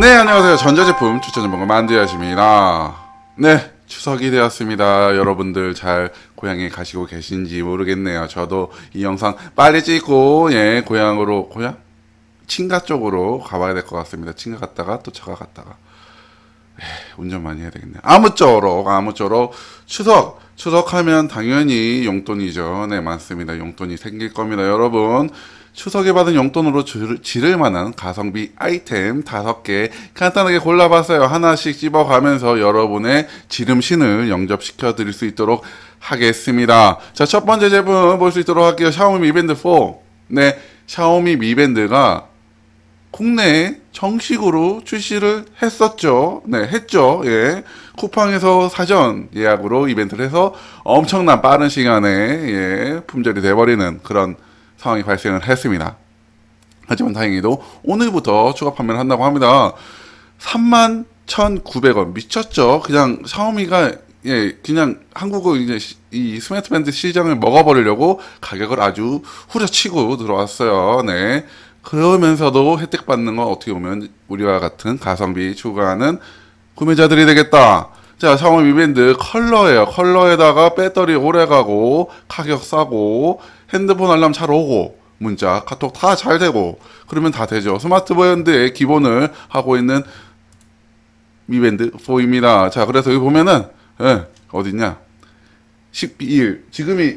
네, 안녕하세요. 전자제품 추천 전문가 만두야십니다. 네, 추석이 되었습니다. 여러분들 잘 고향에 가시고 계신지 모르겠네요. 저도 이 영상 빨리 찍고, 예, 고향으로, 고향? 친가 쪽으로 가봐야 될 것 같습니다. 친가 갔다가 또 차가 갔다가. 에이, 예, 운전 많이 해야 되겠네. 아무쪼록, 아무쪼록, 추석, 추석하면 당연히 용돈이죠. 네, 맞습니다. 용돈이 생길 겁니다. 여러분, 추석에 받은 용돈으로 지를 만한 가성비 아이템 5개 간단하게 골라봤어요. 하나씩 집어가면서 여러분의 지름신을 영접시켜 드릴 수 있도록 하겠습니다. 자, 첫 번째 제품 볼 수 있도록 할게요. 샤오미 미밴드 4. 네, 샤오미 미밴드가 국내에 정식으로 출시를 했었죠. 네, 했죠. 예. 쿠팡에서 사전 예약으로 이벤트를 해서 엄청난 빠른 시간에 예, 품절이 돼버리는 그런 상황이 발생을 했습니다. 하지만 다행히도 오늘부터 추가 판매를 한다고 합니다. 3만 1,900원 미쳤죠? 그냥 샤오미가 예, 그냥 한국의 이제 이 스마트밴드 시장을 먹어버리려고 가격을 아주 후려치고 들어왔어요. 네. 그러면서도 혜택 받는 건 어떻게 보면 우리와 같은 가성비 추구하는 구매자들이 되겠다. 자, 샤오미 미밴드 컬러예요. 컬러에다가 배터리 오래 가고 가격 싸고 핸드폰 알람 잘 오고 문자, 카톡 다 잘 되고 그러면 다 되죠. 스마트 밴드의 기본을 하고 있는 미밴드 4입니다. 자, 그래서 여기 보면은 예, 어딨냐? 12일 지금이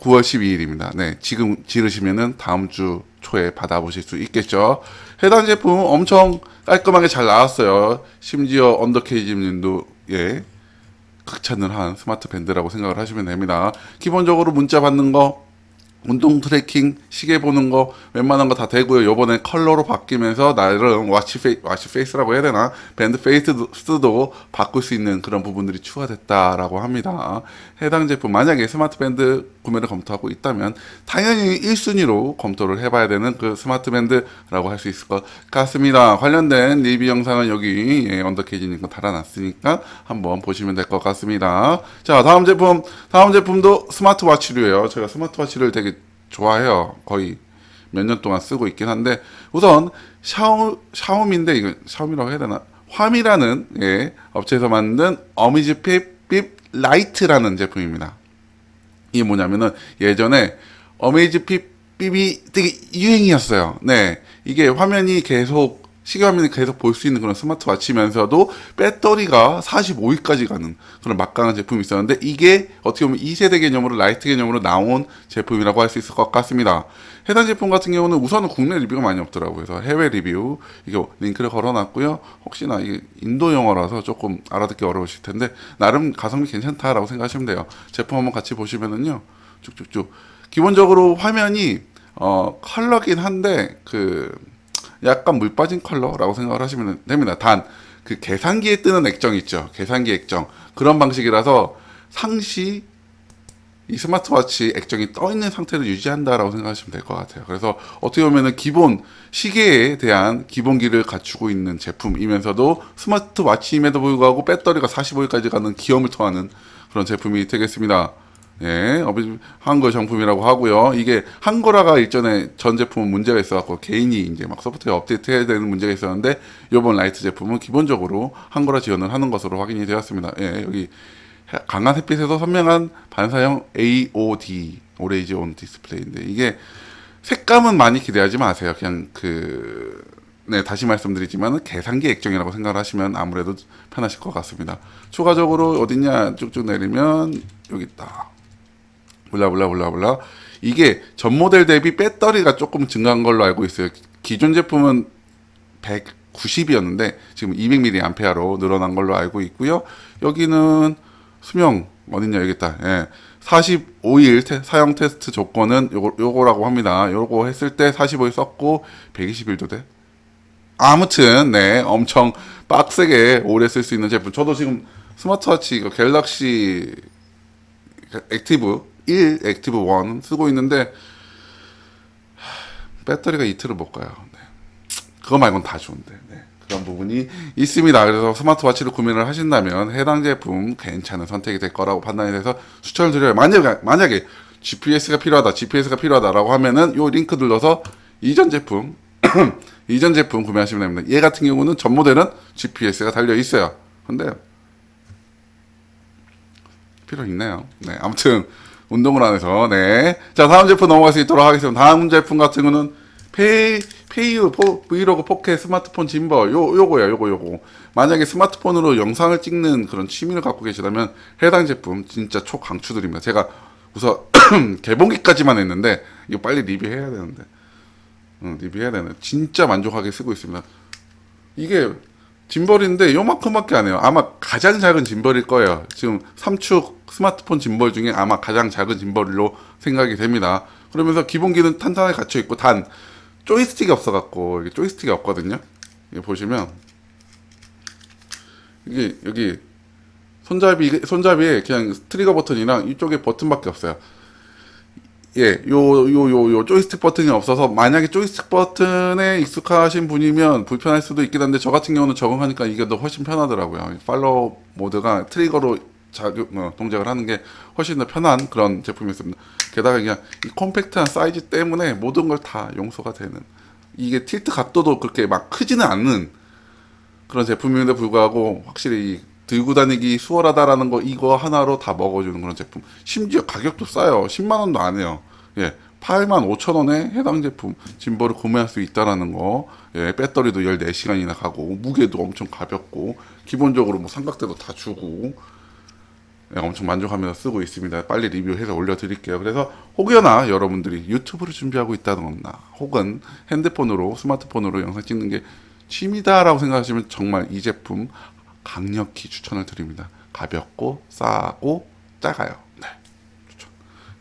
9월 12일입니다. 네, 지금 지르시면은 다음 주 초에 받아보실 수 있겠죠. 해당 제품 엄청 깔끔하게 잘 나왔어요. 심지어 언더케이지님도 예 극찬을 한 스마트 밴드라고 생각을 하시면 됩니다. 기본적으로 문자 받는 거 운동 트래킹 시계 보는 거 웬만한 거 다 되고요. 요번에 컬러로 바뀌면서 나름 와치 페이 와치 페이스라고 해야 되나 밴드 페이스도 바꿀 수 있는 그런 부분들이 추가됐다라고 합니다. 해당 제품 만약에 스마트 밴드 구매를 검토하고 있다면 당연히 1순위로 검토를 해봐야 되는 그 스마트 밴드라고 할 수 있을 것 같습니다. 관련된 리뷰 영상은 여기 예, 언더케이지님 달아놨으니까 한번 보시면 될 것 같습니다. 자 다음 제품 다음 제품도 스마트워치류예요. 제가 스마트워치를 되게 좋아해요. 거의 몇 년 동안 쓰고 있긴 한데 우선 샤오, 샤오미인데 이거 샤오미라고 해야 되나? 화미라는 예, 업체에서 만든 어미지 핏빕 라이트라는 제품입니다. 이게 뭐냐면은 예전에 어메이지 핏 빕이 되게 유행이었어요. 네. 이게 화면이 계속 시계화면이 계속 볼 수 있는 그런 스마트워치면서도 배터리가 45위까지 가는 그런 막강한 제품이 있었는데 이게 어떻게 보면 2세대 개념으로 라이트 개념으로 나온 제품이라고 할 수 있을 것 같습니다. 해당 제품 같은 경우는 우선은 국내 리뷰가 많이 없더라고요. 그래서 해외 리뷰 이게 링크를 걸어놨고요. 혹시나 이게 인도 영어라서 조금 알아듣기 어려우실 텐데 나름 가성비 괜찮다라고 생각하시면 돼요. 제품 한번 같이 보시면은요. 쭉쭉쭉. 기본적으로 화면이 어 컬러긴 한데 그 약간 물 빠진 컬러라고 생각을 하시면 됩니다. 단 그 계산기에 뜨는 액정 있죠. 계산기 액정 그런 방식이라서 상시 이 스마트워치 액정이 떠 있는 상태를 유지한다라고 생각하시면 될 것 같아요. 그래서 어떻게 보면은 기본 시계에 대한 기본기를 갖추고 있는 제품이면서도 스마트워치임에도 불구하고 배터리가 45일까지 가는 기염을 토하는 그런 제품이 되겠습니다. 예, 아버지 한글 정품이라고 하고요. 이게 한글화가 일전에 전 제품은 문제가 있어갖고 개인이 이제 막 소프트웨어 업데이트해야 되는 문제가 있었는데 이번 라이트 제품은 기본적으로 한글화 지원을 하는 것으로 확인이 되었습니다. 예, 여기 강한 햇빛에서 선명한 반사형 AOD 오레이지 온 디스플레이인데 이게 색감은 많이 기대하지 마세요. 그냥 그 네, 다시 말씀드리지만 계산기 액정이라고 생각을 하시면 아무래도 편하실 것 같습니다. 추가적으로 어디냐 쭉쭉 내리면 여기 있다. 블라블라블라블라 이게 전 모델 대비 배터리가 조금 증가한 걸로 알고 있어요. 기존 제품은 190이었는데 지금 200mAh로 늘어난 걸로 알고 있고요. 여기는 수명 어딨냐 여기다. 예. 45일 테, 사용 테스트 조건은 요거, 요거라고 합니다. 요거 했을 때 45일 썼고 120일도 돼. 아무튼 네 엄청 빡세게 오래 쓸 수 있는 제품. 저도 지금 스마트워치 갤럭시 액티브 1 액티브 1 쓰고 있는데 배터리가 이틀을 못 가요. 네. 그거 말고는 다 좋은데 네. 그런 부분이 있습니다. 그래서 스마트워치를 구매를 하신다면 해당 제품 괜찮은 선택이 될 거라고 판단이 돼서 추천을 드려요. 만약, 만약에 GPS가 필요하다, GPS가 필요하다라고 하면은 요 링크 눌러서 이전 제품, 이전 제품 구매하시면 됩니다. 얘 같은 경우는 전 모델은 GPS가 달려 있어요. 근데 필요 있네요 네, 아무튼 운동을 안 해서 네. 자 다음 제품 넘어갈 수 있도록 하겠습니다. 다음 제품 같은 거는 페이 페이유 포, 브이로그 포켓 스마트폰 짐벌 요 요거야 요거 요거 만약에 스마트폰으로 영상을 찍는 그런 취미를 갖고 계시다면 해당 제품 진짜 초강추드립니다. 제가 우선 개봉기까지만 했는데 이거 빨리 리뷰해야 되는데 응, 리뷰해야 되는 데 진짜 만족하게 쓰고 있습니다. 이게 짐벌인데 요만큼밖에 안 해요. 아마 가장 작은 짐벌일 거예요. 지금 3축 스마트폰 짐벌 중에 아마 가장 작은 짐벌로 생각이 됩니다. 그러면서 기본기는 탄탄하게 갖춰 있고 단 조이스틱이 없어 갖고 이게 조이스틱이 없거든요. 이게 보시면 이게 여기 손잡이 손잡이에 그냥 트리거 버튼이랑 이쪽에 버튼밖에 없어요. 예, 요, 요, 요, 요, 조이스틱 버튼이 없어서, 만약에 조이스틱 버튼에 익숙하신 분이면 불편할 수도 있긴 한데, 저 같은 경우는 적응하니까 이게 더 훨씬 편하더라고요. 팔로우 모드가 트리거로 자격, 어, 동작을 하는 게 훨씬 더 편한 그런 제품이었습니다. 게다가 그냥 이 컴팩트한 사이즈 때문에 모든 걸 다 용서가 되는, 이게 틸트 각도도 그렇게 막 크지는 않는 그런 제품임에도 불구하고, 확실히 들고 다니기 수월하다라는 거 이거 하나로 다 먹어주는 그런 제품. 심지어 가격도 싸요. 10만 원도 안 해요. 예. 8만 5천 원에 해당 제품 짐벌을 구매할 수 있다라는 거. 예, 배터리도 14시간이나 가고 무게도 엄청 가볍고 기본적으로 뭐 삼각대도 다 주고 예, 엄청 만족하면서 쓰고 있습니다. 빨리 리뷰해서 올려드릴게요. 그래서 혹여나 여러분들이 유튜브를 준비하고 있다거나 혹은 핸드폰으로 스마트폰으로 영상 찍는 게 취미다라고 생각하시면 정말 이 제품 강력히 추천을 드립니다. 가볍고 싸고 작아요. 네. 추천.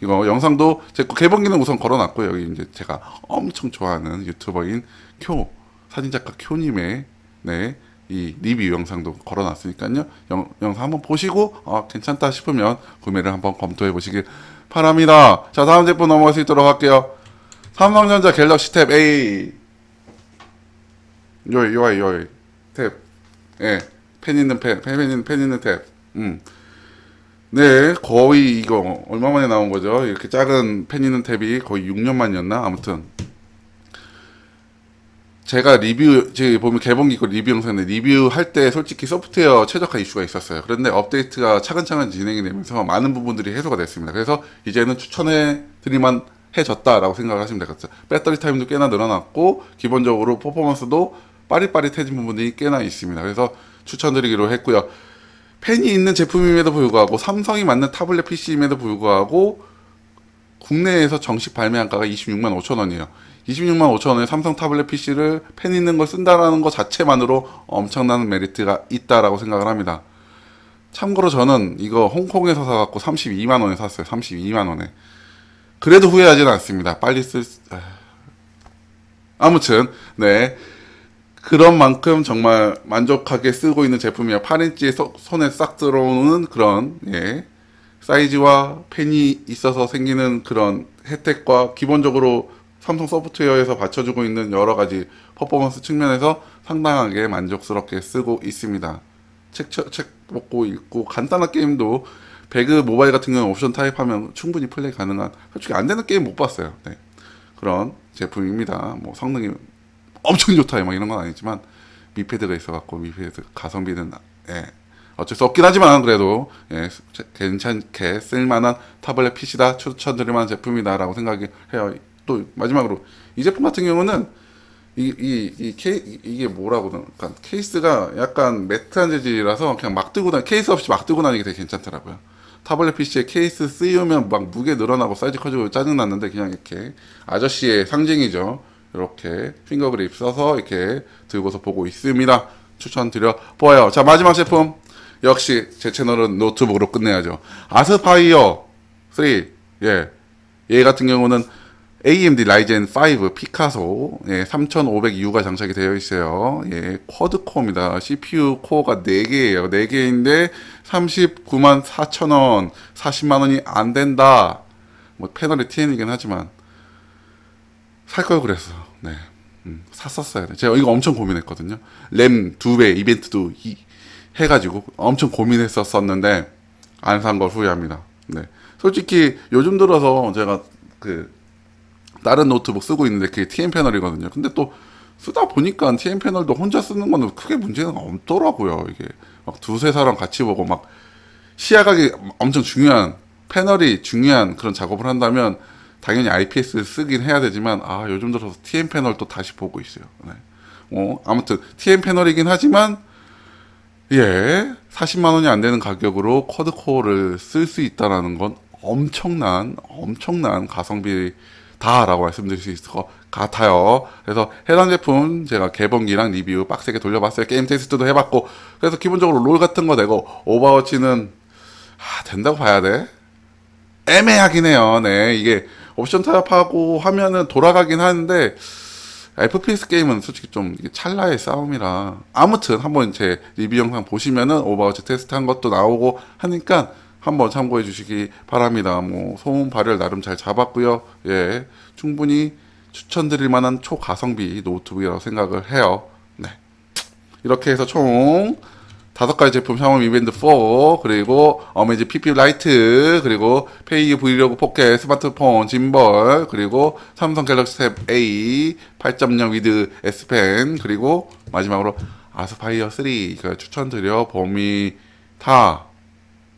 이거 영상도 제 개봉기는 우선 걸어놨고 요 여기 이제 제가 엄청 좋아하는 유튜버인 쿄 사진작가 쿄님의 네. 이 리뷰 영상도 걸어놨으니까요. 영, 영상 한번 보시고 아, 괜찮다 싶으면 구매를 한번 검토해 보시길 바랍니다. 자 다음 제품 넘어갈 수 있도록 할게요. 삼성전자 갤럭시 탭 A 요이 요이 요이 탭 예. 팬 있는 팬, 팬 있는, 팬 있는 탭. 음. 네, 거의 이거 얼마 만에 나온 거죠? 이렇게 작은 팬 있는 탭이 거의 6년 만이었나? 아무튼 제가 리뷰 지금 보면 개봉기 거 리뷰 영상인데 리뷰할 때 솔직히 소프트웨어 최적화 이슈가 있었어요. 그런데 업데이트가 차근차근 진행이 되면서 많은 부분들이 해소가 됐습니다. 그래서 이제는 추천해 드릴만 해졌다라고 생각을 하시면 될 것 같아요. 배터리 타임도 꽤나 늘어났고 기본적으로 퍼포먼스도 빠릿빠릿해진 부분이 꽤나 있습니다. 그래서 추천드리기로 했고요. 팬이 있는 제품임에도 불구하고 삼성이 맞는 타블렛 PC임에도 불구하고 국내에서 정식 발매한가가 26만 5천 원이에요. 26만 5천 원에 삼성 타블렛 PC를 펜 있는 걸 쓴다라는 것 자체만으로 엄청난 메리트가 있다라고 생각을 합니다. 참고로 저는 이거 홍콩에서 사갖고 32만 원에 샀어요. 32만 원에. 그래도 후회하지는 않습니다. 빨리 쓸. 아. 아무튼 네. 그런 만큼 정말 만족하게 쓰고 있는 제품이야. 8인치에 서, 손에 싹 들어오는 그런 예. 사이즈와 펜이 있어서 생기는 그런 혜택과 기본적으로 삼성 소프트웨어에서 받쳐주고 있는 여러 가지 퍼포먼스 측면에서 상당하게 만족스럽게 쓰고 있습니다. 책, 책 먹고 읽고 간단한 게임도 배그 모바일 같은 경우는 옵션 타입하면 충분히 플레이 가능한 솔직히 안 되는 게임 못 봤어요. 네. 그런 제품입니다. 뭐 성능이 엄청 좋다 막 이런 건 아니지만 미패드가 있어갖고 미패드 가성비는 예, 어쩔 수 없긴 하지만 그래도 예, 괜찮게 쓸만한 타블렛 PC다 추천드릴 만한 제품이다라고 생각이 해요. 또 마지막으로 이 제품 같은 경우는 이, 이, 이 케이, 게 뭐라고 그러니까 케이스가 약간 매트한 재질이라서 그냥 막 뜨고 다 케이스 없이 막 뜨고 다니기 되게 괜찮더라고요. 타블렛 PC에 케이스 쓰이면 막 무게 늘어나고 사이즈 커지고 짜증났는데 그냥 이렇게 아저씨의 상징이죠. 이렇게 핑거 그립 써서 이렇게 들고서 보고 있습니다. 추천드려 보아요. 자 마지막 제품 역시 제 채널은 노트북으로 끝내야죠. 아스파이어 3 예. 얘 같은 경우는 AMD 라이젠 5 피카소 예, 3500U가 장착이 되어 있어요. 예, 쿼드 코어입니다. CPU 코어가 4개예요. 4개인데 3 9 4 0 0 0 원, 40만 원이 안 된다. 뭐 패널이 TN이긴 하지만 살걸 그랬어. 네. 음, 샀었어야 돼. 제가 이거 엄청 고민했거든요. 램 두 배 이벤트도 이, 해가지고 엄청 고민했었었는데 안 산 걸 후회합니다. 네. 솔직히 요즘 들어서 제가 그 다른 노트북 쓰고 있는데 그게 TN 패널이거든요. 근데 또 쓰다 보니까 TN 패널도 혼자 쓰는 거는 크게 문제는 없더라고요. 이게 막 두세 사람 같이 보고 막 시야각이 엄청 중요한 패널이 중요한 그런 작업을 한다면 당연히 IPS 쓰긴 해야 되지만 아 요즘 들어서 TN 패널 또 다시 보고 있어요. 네. 어, 아무튼 TN 패널이긴 하지만 예 40만 원이 안 되는 가격으로 쿼드 코어를 쓸 수 있다라는 건 엄청난 엄청난 가성비 다라고 말씀드릴 수 있을 것 같아요. 그래서 해당 제품 제가 개봉기랑 리뷰 빡세게 돌려봤어요. 게임 테스트도 해봤고 그래서 기본적으로 롤 같은 거 되고 오버워치는 아, 된다고 봐야 돼. 애매하긴 해요. 네 이게 옵션 타협하고 하면은 돌아가긴 하는데 FPS 게임은 솔직히 좀 찰나의 싸움이라 아무튼 한번 제 리뷰 영상 보시면은 오버워치 테스트한 것도 나오고 하니까 한번 참고해 주시기 바랍니다. 뭐 소음 발열 나름 잘 잡았고요. 예, 충분히 추천드릴 만한 초가성비 노트북이라고 생각을 해요. 네, 이렇게 해서 총 다섯 가지 제품 샤오미 이밴드 4 그리고 어메이지 PP 라이트 그리고 페이유 브이로그 포켓 스마트폰 짐벌 그리고 삼성 갤럭시 탭 A 8.0 위드 S펜 그리고 마지막으로 아스파이어 3그 추천드려 봄이타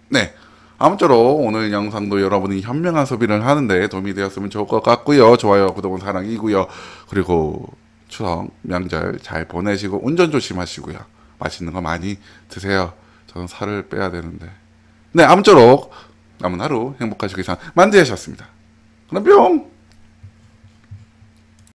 네 아무쪼록 오늘 영상도 여러분이 현명한 소비를 하는데 도움이 되었으면 좋을 것 같고요 좋아요 구독은 사랑이고요 그리고 추석 명절 잘 보내시고 운전 조심하시고요. 맛있는 거 많이 드세요. 저는 살을 빼야 되는데. 네, 아무쪼록 남은 하루 행복하시길 기 만드셨습니다. 그럼 뿅!